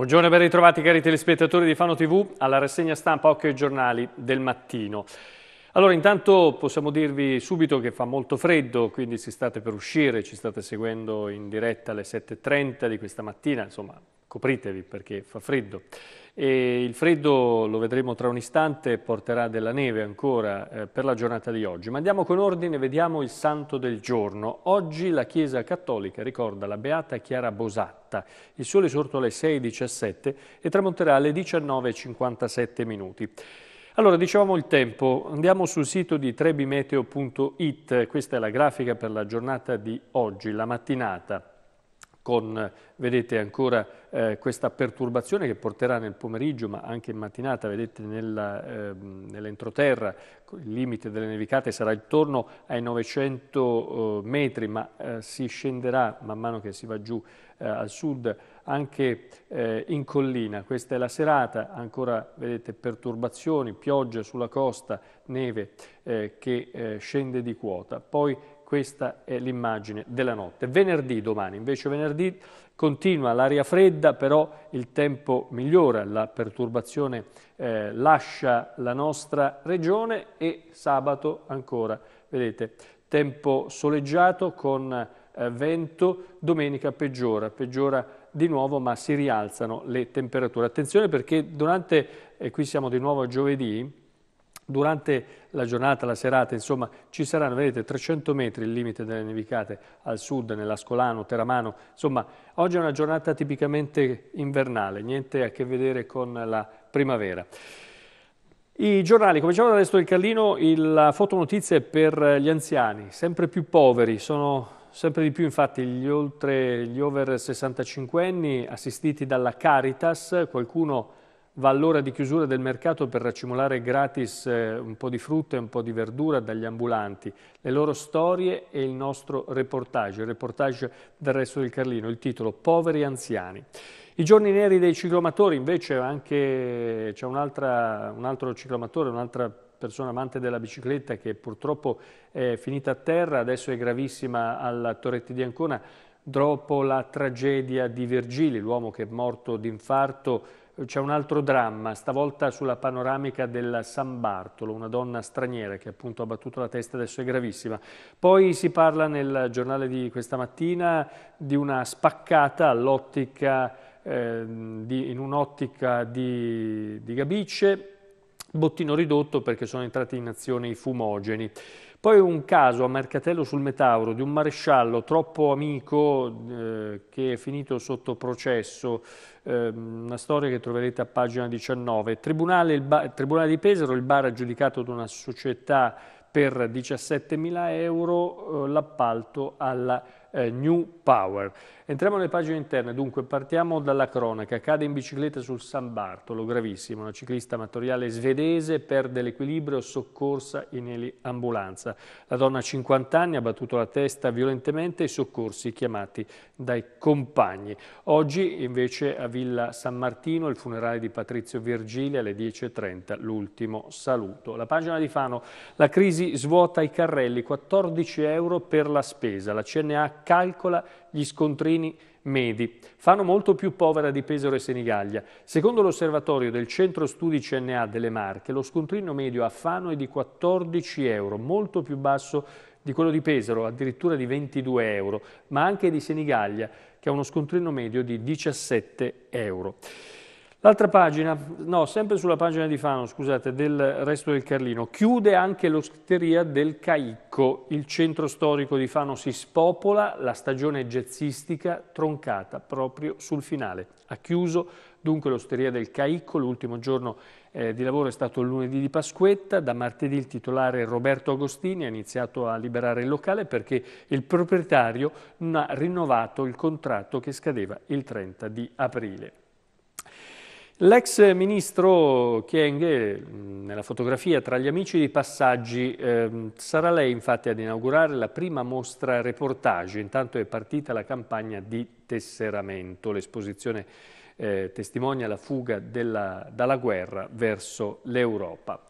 Buongiorno e ben ritrovati cari telespettatori di Fano TV alla rassegna stampa Occhio ai giornali del mattino. Allora intanto possiamo dirvi subito che fa molto freddo, quindi se state per uscire, ci state seguendo in diretta alle 7.30 di questa mattina, insomma copritevi perché fa freddo. E il freddo, lo vedremo tra un istante, porterà della neve ancora eh, per la giornata di oggi. Ma andiamo con ordine, vediamo il santo del giorno. Oggi la Chiesa Cattolica ricorda la Beata Chiara Bosatta. Il sole è sorto alle 6.17 e tramonterà alle 19.57 minuti. Allora, dicevamo il tempo, andiamo sul sito di trebimeteo.it, questa è la grafica per la giornata di oggi, la mattinata con vedete ancora eh, questa perturbazione che porterà nel pomeriggio ma anche in mattinata, vedete nella, eh, nell'entroterra il limite delle nevicate sarà intorno ai 900 eh, metri ma eh, si scenderà man mano che si va giù eh, al sud anche eh, in collina, questa è la serata, ancora vedete perturbazioni, pioggia sulla costa, neve che scende di quota. Poi questa è l'immagine della notte. Venerdì domani, invece venerdì continua l'aria fredda, però il tempo migliora, la perturbazione eh, lascia la nostra regione e sabato ancora, vedete, tempo soleggiato con eh, vento, domenica peggiora, peggiora di nuovo ma si rialzano le temperature. Attenzione perché durante, e qui siamo di nuovo a giovedì, Durante la giornata, la serata, insomma, ci saranno, vedete, 300 metri il limite delle nevicate al sud, nell'Ascolano, Teramano. Insomma, oggi è una giornata tipicamente invernale, niente a che vedere con la primavera. I giornali, cominciamo dal resto del Carlino, la fotonotizia è per gli anziani, sempre più poveri, sono sempre di più infatti gli, oltre, gli over 65 anni assistiti dalla Caritas, qualcuno va all'ora di chiusura del mercato per racimolare gratis eh, un po' di frutta e un po' di verdura dagli ambulanti. Le loro storie e il nostro reportage, il reportage del resto del Carlino, il titolo Poveri anziani. I giorni neri dei ciclomatori invece c'è un, un altro ciclomatore, un'altra persona amante della bicicletta che purtroppo è finita a terra, adesso è gravissima alla Torretti di Ancona, dopo la tragedia di Virgili, l'uomo che è morto d'infarto c'è un altro dramma, stavolta sulla panoramica del San Bartolo, una donna straniera che appunto ha battuto la testa, adesso è gravissima. Poi si parla nel giornale di questa mattina di una spaccata all'ottica, eh, in un'ottica di, di Gabice, bottino ridotto perché sono entrati in azione i fumogeni. Poi un caso a Mercatello sul Metauro di un maresciallo troppo amico eh, che è finito sotto processo, eh, una storia che troverete a pagina 19. Tribunale, Tribunale di Pesaro, il bar ha giudicato ad una società per 17.000 euro eh, l'appalto alla eh, New Power. Entriamo nelle pagine interne, dunque partiamo dalla cronaca. Cade in bicicletta sul San Bartolo, gravissimo. Una ciclista amatoriale svedese perde l'equilibrio, soccorsa in ambulanza. La donna ha 50 anni ha battuto la testa violentemente e soccorsi chiamati dai compagni. Oggi invece a Villa San Martino il funerale di Patrizio Virgili alle 10.30, l'ultimo saluto. La pagina di Fano, la crisi svuota i carrelli, 14 euro per la spesa. La CNH calcola gli scontrini medi, fanno molto più povera di Pesaro e Senigallia. Secondo l'osservatorio del Centro Studi CNA delle Marche, lo scontrino medio a Fano è di 14 euro, molto più basso di quello di Pesaro, addirittura di 22 euro, ma anche di Senigallia, che ha uno scontrino medio di 17 euro. L'altra pagina, no, sempre sulla pagina di Fano, scusate, del resto del Carlino, chiude anche l'osteria del Caicco, il centro storico di Fano si spopola, la stagione jazzistica troncata proprio sul finale. Ha chiuso dunque l'osteria del Caicco, l'ultimo giorno eh, di lavoro è stato il lunedì di Pasquetta, da martedì il titolare Roberto Agostini ha iniziato a liberare il locale perché il proprietario non ha rinnovato il contratto che scadeva il 30 di aprile. L'ex ministro Chienghe, mm, nella fotografia tra gli amici di Passaggi, eh, sarà lei infatti ad inaugurare la prima mostra reportage. Intanto è partita la campagna di tesseramento. L'esposizione eh, testimonia la fuga della, dalla guerra verso l'Europa.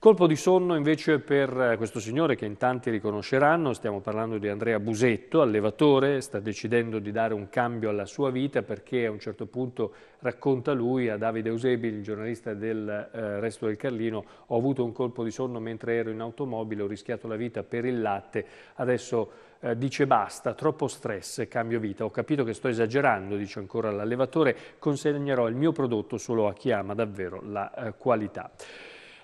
Colpo di sonno invece per eh, questo signore che in tanti riconosceranno, stiamo parlando di Andrea Busetto, allevatore, sta decidendo di dare un cambio alla sua vita perché a un certo punto racconta lui a Davide Eusebi, il giornalista del eh, Resto del Carlino, ho avuto un colpo di sonno mentre ero in automobile, ho rischiato la vita per il latte, adesso eh, dice basta, troppo stress, cambio vita, ho capito che sto esagerando, dice ancora l'allevatore, consegnerò il mio prodotto solo a chi ama davvero la eh, qualità.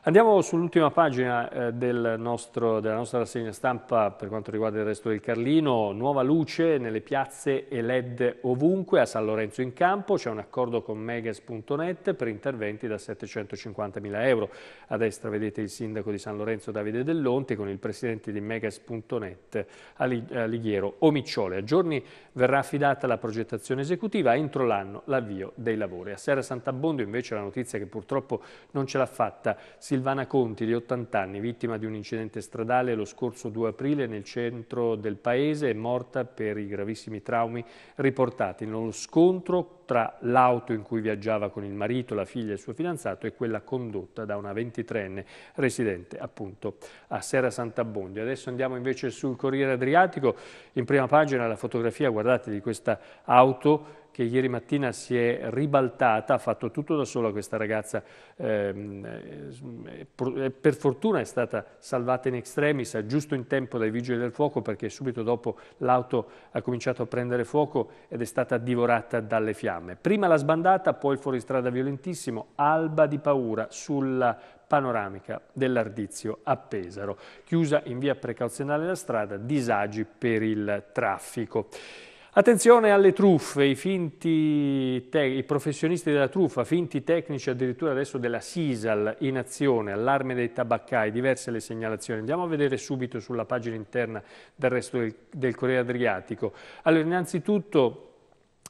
Andiamo sull'ultima pagina eh, del nostro, della nostra rassegna stampa per quanto riguarda il resto del Carlino. Nuova luce nelle piazze e LED ovunque. A San Lorenzo in campo c'è un accordo con Megas.net per interventi da 750 mila euro. A destra vedete il sindaco di San Lorenzo Davide Dell'Onti con il presidente di Megas.net Alighiero eh, Omicciole. A giorni verrà affidata la progettazione esecutiva entro l'anno l'avvio dei lavori. A Serra Sant'Abbondo invece la notizia che purtroppo non ce l'ha fatta si Silvana Conti, di 80 anni, vittima di un incidente stradale lo scorso 2 aprile nel centro del paese, è morta per i gravissimi traumi riportati nello scontro tra l'auto in cui viaggiava con il marito, la figlia e il suo fidanzato e quella condotta da una 23enne residente appunto a Sera Sant'Abondi. Adesso andiamo invece sul Corriere Adriatico, in prima pagina la fotografia, guardate, di questa auto che ieri mattina si è ribaltata, ha fatto tutto da sola questa ragazza, ehm, eh, eh, per fortuna è stata salvata in extremis, giusto in tempo dai vigili del fuoco perché subito dopo l'auto ha cominciato a prendere fuoco ed è stata divorata dalle fiamme. Prima la sbandata, poi il fuoristrada violentissimo, alba di paura sulla panoramica dell'Ardizio a Pesaro. Chiusa in via precauzionale la strada, disagi per il traffico. Attenzione alle truffe, i, finti i professionisti della truffa, finti tecnici addirittura adesso della Sisal in azione, allarme dei tabaccai, diverse le segnalazioni. Andiamo a vedere subito sulla pagina interna del resto del, del Corriere Adriatico. Allora, innanzitutto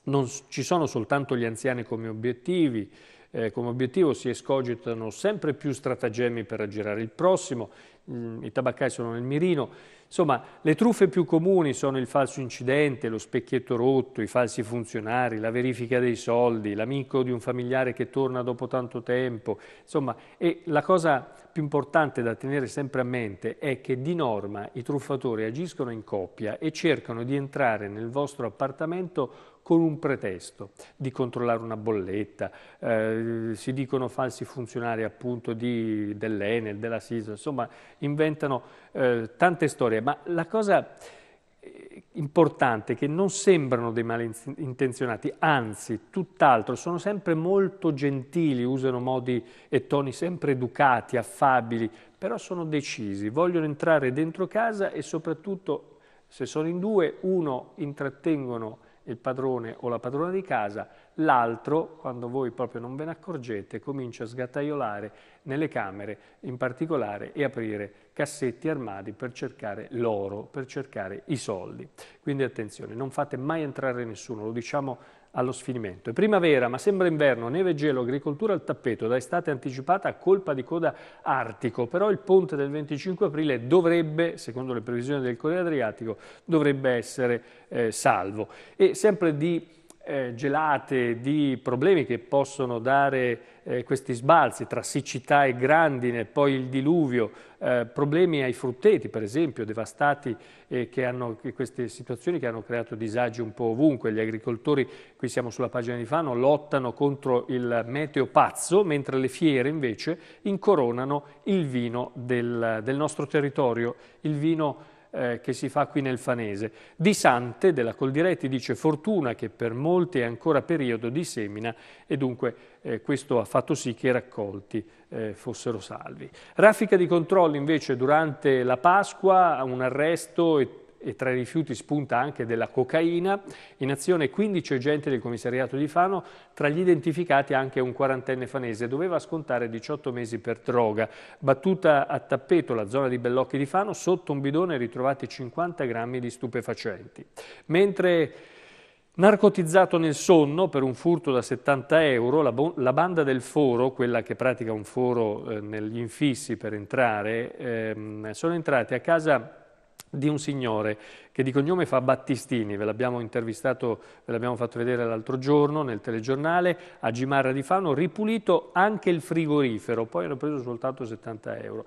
non ci sono soltanto gli anziani come obiettivi, eh, come obiettivo si escogitano sempre più stratagemmi per aggirare il prossimo, Mm, i tabaccai sono nel mirino. Insomma, le truffe più comuni sono il falso incidente, lo specchietto rotto, i falsi funzionari, la verifica dei soldi, l'amico di un familiare che torna dopo tanto tempo. Insomma, e la cosa più importante da tenere sempre a mente è che di norma i truffatori agiscono in coppia e cercano di entrare nel vostro appartamento con un pretesto di controllare una bolletta, eh, si dicono falsi funzionari appunto dell'Enel, della SISO, insomma inventano eh, tante storie, ma la cosa eh, importante è che non sembrano dei malintenzionati, anzi, tutt'altro, sono sempre molto gentili, usano modi e toni sempre educati, affabili, però sono decisi, vogliono entrare dentro casa e soprattutto se sono in due, uno intrattengono il padrone o la padrona di casa, l'altro, quando voi proprio non ve ne accorgete, comincia a sgattaiolare nelle camere in particolare e aprire cassetti, armadi per cercare l'oro, per cercare i soldi. Quindi attenzione, non fate mai entrare nessuno, lo diciamo allo sfinimento. È primavera, ma sembra inverno, neve e gelo, agricoltura al tappeto, da estate anticipata a colpa di coda artico, però il ponte del 25 aprile dovrebbe, secondo le previsioni del Corriere Adriatico, dovrebbe essere eh, salvo. E sempre di eh, gelate, di problemi che possono dare eh, questi sbalzi tra siccità e grandine, poi il diluvio, eh, problemi ai frutteti per esempio, devastati eh, che hanno queste situazioni che hanno creato disagi un po' ovunque. Gli agricoltori, qui siamo sulla pagina di Fano, lottano contro il meteo pazzo, mentre le fiere invece incoronano il vino del, del nostro territorio, il vino eh, che si fa qui nel Fanese. Di Sante, della Coldiretti, dice fortuna che per molti è ancora periodo di semina e dunque eh, questo ha fatto sì che i raccolti eh, fossero salvi. Raffica di controlli invece durante la Pasqua, un arresto e e tra i rifiuti spunta anche della cocaina. In azione 15 agenti del commissariato di Fano, tra gli identificati anche un quarantenne fanese, doveva scontare 18 mesi per droga. Battuta a tappeto la zona di Bellocchi di Fano, sotto un bidone ritrovati 50 grammi di stupefacenti. Mentre Narcotizzato nel sonno per un furto da 70 euro, la, la banda del foro, quella che pratica un foro eh, negli infissi per entrare, ehm, sono entrate a casa di un signore che di cognome fa Battistini, ve l'abbiamo intervistato, ve l'abbiamo fatto vedere l'altro giorno nel telegiornale, a Gimarra di Fano, ripulito anche il frigorifero, poi hanno preso soltanto 70 euro.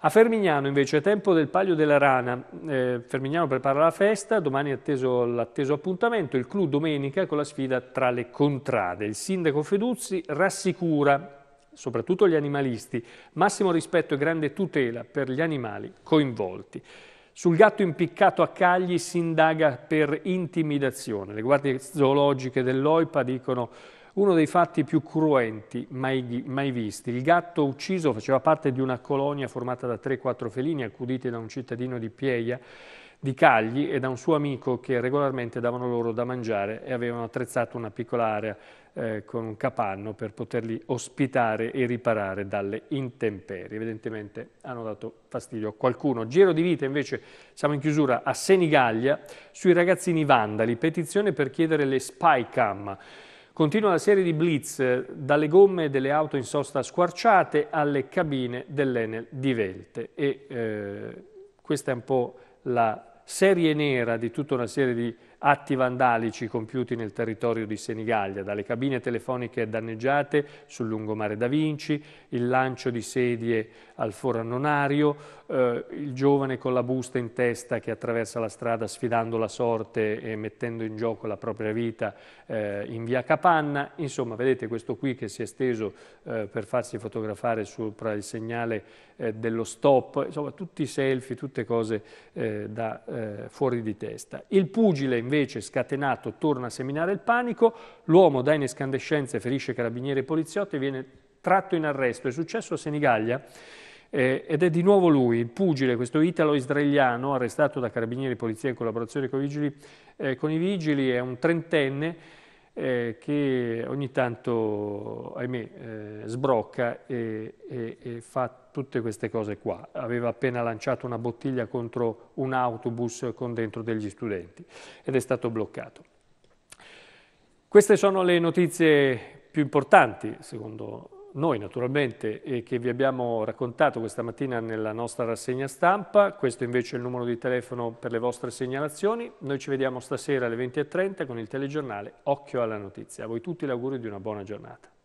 A Fermignano invece è tempo del Palio della Rana, eh, Fermignano prepara la festa, domani è atteso l'atteso appuntamento, il clou domenica con la sfida tra le contrade. Il sindaco Feduzzi rassicura soprattutto gli animalisti, massimo rispetto e grande tutela per gli animali coinvolti. Sul gatto impiccato a Cagli si indaga per intimidazione. Le guardie zoologiche dell'OIPA dicono uno dei fatti più cruenti mai, mai, visti. Il gatto ucciso faceva parte di una colonia formata da 3-4 felini accuditi da un cittadino di Pieia di Cagli e da un suo amico che regolarmente davano loro da mangiare e avevano attrezzato una piccola area eh, con un capanno per poterli ospitare e riparare dalle intemperie. Evidentemente hanno dato fastidio a qualcuno. Giro di vita invece, siamo in chiusura, a Senigallia sui ragazzini vandali, petizione per chiedere le spy cam. Continua la serie di blitz eh, dalle gomme delle auto in sosta squarciate alle cabine dell'Enel di Velte e eh, questa è un po' la serie nera di tutta una serie di atti vandalici compiuti nel territorio di Senigallia, dalle cabine telefoniche danneggiate sul lungomare da Vinci, il lancio di sedie al foranonario, eh, il giovane con la busta in testa che attraversa la strada sfidando la sorte e mettendo in gioco la propria vita eh, in via Capanna, insomma vedete questo qui che si è steso eh, per farsi fotografare sopra il segnale eh, dello stop, insomma tutti i selfie, tutte cose eh, da eh, fuori di testa. Il pugile invece invece, scatenato, torna a seminare il panico, l'uomo dà in escandescenza ferisce carabinieri e poliziotti e viene tratto in arresto. È successo a Senigallia eh, ed è di nuovo lui, il pugile, questo italo-israeliano, arrestato da carabinieri, e polizia in collaborazione con i vigili, eh, con i vigili è un trentenne, eh, che ogni tanto, ahimè, eh, sbrocca e, e, e, fa tutte queste cose qua. Aveva appena lanciato una bottiglia contro un autobus con dentro degli studenti ed è stato bloccato. Queste sono le notizie più importanti, secondo me noi naturalmente eh, che vi abbiamo raccontato questa mattina nella nostra rassegna stampa, questo invece è il numero di telefono per le vostre segnalazioni, noi ci vediamo stasera alle 20.30 con il telegiornale Occhio alla notizia. A voi tutti l'augurio di una buona giornata.